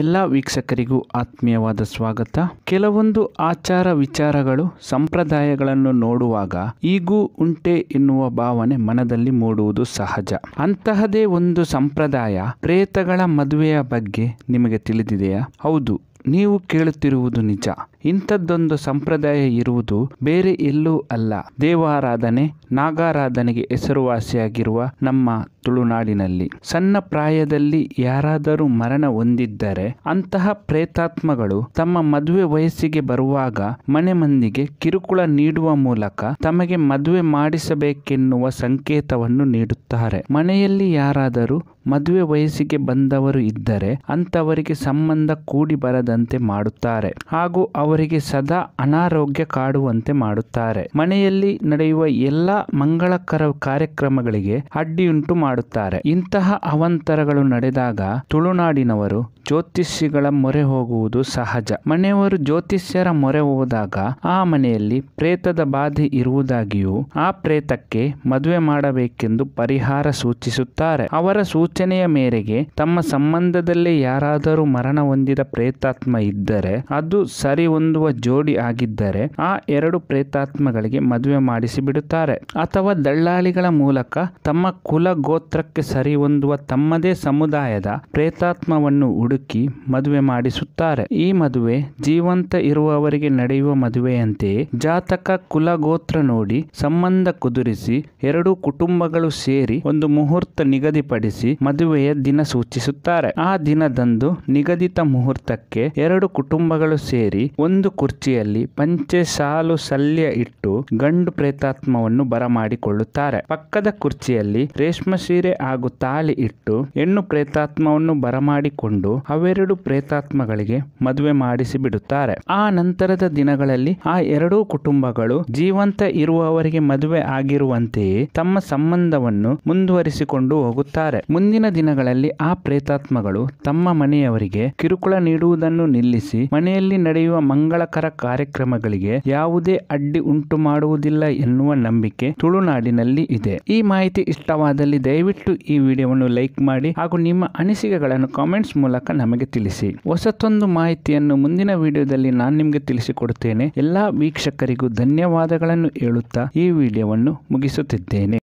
ಎಲ್ಲ ವೀಕ್ಷಕರಿಗೂ ಆತ್ಮೀಯವಾದ ಸ್ವಾಗತ ಕೆಲವೊಂದು ಆಚಾರ ವಿಚಾರಗಳು ಸಂಪ್ರದಾಯಗಳನ್ನು ನೋಡುವಾಗ ಈಗೂ ಉಂಟೆ ಎನ್ನುವ ಭಾವನೆ ಮನದಲ್ಲಿ ಮೂಡುವುದು ಸಹಜ ಅಂತಹದೇ ಒಂದು ಸಂಪ್ರದಾಯ ಪ್ರೇತಗಳ ಮದುವೆಯ ಬಗ್ಗೆ ನಿಮಗೆ ತಿಳಿದಿದೆಯಾ ಹೌದು ನೀವು ಕೇಳುತ್ತಿರುವುದು ನಿಜ ಇಂಥದ್ದೊಂದು ಸಂಪ್ರದಾಯ ಇರುವುದು ಬೇರೆ ಎಲ್ಲೂ ಅಲ್ಲ ದೇವಾರಾಧನೆ ನಾಗಾರಾಧನೆಗೆ ಹೆಸರುವಾಸಿಯಾಗಿರುವ ನಮ್ಮ ತುಳುನಾಡಿನಲ್ಲಿ ಸಣ್ಣ ಪ್ರಾಯದಲ್ಲಿ ಯಾರಾದರೂ ಮರಣ ಹೊಂದಿದ್ದರೆ ಅಂತಹ ಪ್ರೇತಾತ್ಮಗಳು ತಮ್ಮ ಮದುವೆ ವಯಸ್ಸಿಗೆ ಬರುವಾಗ ಮನೆ ಮಂದಿಗೆ ಕಿರುಕುಳ ನೀಡುವ ಮೂಲಕ ತಮಗೆ ಮದುವೆ ಮಾಡಿಸಬೇಕೆನ್ನುವ ಸಂಕೇತವನ್ನು ನೀಡುತ್ತಾರೆ ಮನೆಯಲ್ಲಿ ಯಾರಾದರೂ ಮದುವೆ ವಯಸ್ಸಿಗೆ ಬಂದವರು ಇದ್ದರೆ ಅಂತವರಿಗೆ ಸಂಬಂಧ ಕೂಡಿ ಬರದಂತೆ ಮಾಡುತ್ತಾರೆ ಹಾಗೂ ಅವರಿಗೆ ಸದಾ ಅನಾರೋಗ್ಯ ಕಾಡುವಂತೆ ಮಾಡುತ್ತಾರೆ ಮನೆಯಲ್ಲಿ ನಡೆಯುವ ಎಲ್ಲ ಮಂಗಳಕರ ಕಾರ್ಯಕ್ರಮಗಳಿಗೆ ಅಡ್ಡಿಯುಂಟು ಮಾಡುತ್ತಾರೆ ಇಂತಹ ಅವಂತರಗಳು ನಡೆದಾಗ ತುಳುನಾಡಿನವರು ಜ್ಯೋತಿಷ್ಯಗಳ ಮೊರೆ ಹೋಗುವುದು ಸಹಜ ಮನೆಯವರು ಜ್ಯೋತಿಷ್ಯರ ಮೊರೆ ಹೋದಾಗ ಆ ಮನೆಯಲ್ಲಿ ಪ್ರೇತದ ಬಾಧೆ ಇರುವುದಾಗಿಯೂ ಆ ಪ್ರೇತಕ್ಕೆ ಮದುವೆ ಮಾಡಬೇಕೆಂದು ಪರಿಹಾರ ಸೂಚಿಸುತ್ತಾರೆ ಅವರ ಸೂಚನೆ ಸೂಚನೆಯ ಮೇರೆಗೆ ತಮ್ಮ ಸಂಬಂಧದಲ್ಲಿ ಯಾರಾದರೂ ಮರಣ ಹೊಂದಿದ ಪ್ರೇತಾತ್ಮ ಇದ್ದರೆ ಅದು ಸರಿ ಹೊಂದುವ ಜೋಡಿ ಆಗಿದ್ದರೆ ಆ ಎರಡು ಪ್ರೇತಾತ್ಮಗಳಿಗೆ ಮದುವೆ ಮಾಡಿಸಿ ಬಿಡುತ್ತಾರೆ ಅಥವಾ ದಳ್ಳಾಳಿಗಳ ಮೂಲಕ ತಮ್ಮ ಕುಲ ಗೋತ್ರಕ್ಕೆ ಸರಿ ಹೊಂದುವ ತಮ್ಮದೇ ಸಮುದಾಯದ ಪ್ರೇತಾತ್ಮವನ್ನು ಹುಡುಕಿ ಮದುವೆ ಮಾಡಿಸುತ್ತಾರೆ ಈ ಮದುವೆ ಜೀವಂತ ಇರುವವರಿಗೆ ನಡೆಯುವ ಮದುವೆಯಂತೆಯೇ ಜಾತಕ ಕುಲ ಗೋತ್ರ ನೋಡಿ ಸಂಬಂಧ ಕುದುರಿಸಿ ಎರಡೂ ಕುಟುಂಬಗಳು ಸೇರಿ ಒಂದು ಮುಹೂರ್ತ ನಿಗದಿಪಡಿಸಿ ಮದುವೆಯ ದಿನ ಸೂಚಿಸುತ್ತಾರೆ ಆ ದಿನದಂದು ನಿಗದಿತ ಮುಹೂರ್ತಕ್ಕೆ ಎರಡು ಕುಟುಂಬಗಳು ಸೇರಿ ಒಂದು ಕುರ್ಚಿಯಲ್ಲಿ ಪಂಚೆ ಸಾಲು ಸಲ್ಯ ಇಟ್ಟು ಗಂಡು ಪ್ರೇತಾತ್ಮವನ್ನು ಬರಮಾಡಿಕೊಳ್ಳುತ್ತಾರೆ ಪಕ್ಕದ ಕುರ್ಚಿಯಲ್ಲಿ ರೇಷ್ಮೆ ಸೀರೆ ಹಾಗೂ ತಾಳಿ ಇಟ್ಟು ಹೆಣ್ಣು ಪ್ರೇತಾತ್ಮವನ್ನು ಬರಮಾಡಿಕೊಂಡು ಅವೆರಡು ಪ್ರೇತಾತ್ಮಗಳಿಗೆ ಮದುವೆ ಮಾಡಿಸಿ ಬಿಡುತ್ತಾರೆ ಆ ನಂತರದ ದಿನಗಳಲ್ಲಿ ಆ ಎರಡೂ ಕುಟುಂಬಗಳು ಜೀವಂತ ಇರುವವರಿಗೆ ಮದುವೆ ಆಗಿರುವಂತೆಯೇ ತಮ್ಮ ಸಂಬಂಧವನ್ನು ಮುಂದುವರಿಸಿಕೊಂಡು ಹೋಗುತ್ತಾರೆ ಮುಂದಿನ ಮುಂದಿನ ದಿನಗಳಲ್ಲಿ ಆ ಪ್ರೇತಾತ್ಮಗಳು ತಮ್ಮ ಮನೆಯವರಿಗೆ ಕಿರುಕುಳ ನೀಡುವುದನ್ನು ನಿಲ್ಲಿಸಿ ಮನೆಯಲ್ಲಿ ನಡೆಯುವ ಮಂಗಳಕರ ಕಾರ್ಯಕ್ರಮಗಳಿಗೆ ಯಾವುದೇ ಅಡ್ಡಿ ಉಂಟು ಮಾಡುವುದಿಲ್ಲ ಎನ್ನುವ ನಂಬಿಕೆ ತುಳುನಾಡಿನಲ್ಲಿ ಇದೆ ಈ ಮಾಹಿತಿ ಇಷ್ಟವಾದಲ್ಲಿ ದಯವಿಟ್ಟು ಈ ವಿಡಿಯೋವನ್ನು ಲೈಕ್ ಮಾಡಿ ಹಾಗೂ ನಿಮ್ಮ ಅನಿಸಿಕೆಗಳನ್ನು ಕಾಮೆಂಟ್ಸ್ ಮೂಲಕ ನಮಗೆ ತಿಳಿಸಿ ಹೊಸತೊಂದು ಮಾಹಿತಿಯನ್ನು ಮುಂದಿನ ವಿಡಿಯೋದಲ್ಲಿ ನಾನು ನಿಮಗೆ ತಿಳಿಸಿಕೊಡುತ್ತೇನೆ ಎಲ್ಲಾ ವೀಕ್ಷಕರಿಗೂ ಧನ್ಯವಾದಗಳನ್ನು ಹೇಳುತ್ತಾ ಈ ವಿಡಿಯೋವನ್ನು ಮುಗಿಸುತ್ತಿದ್ದೇನೆ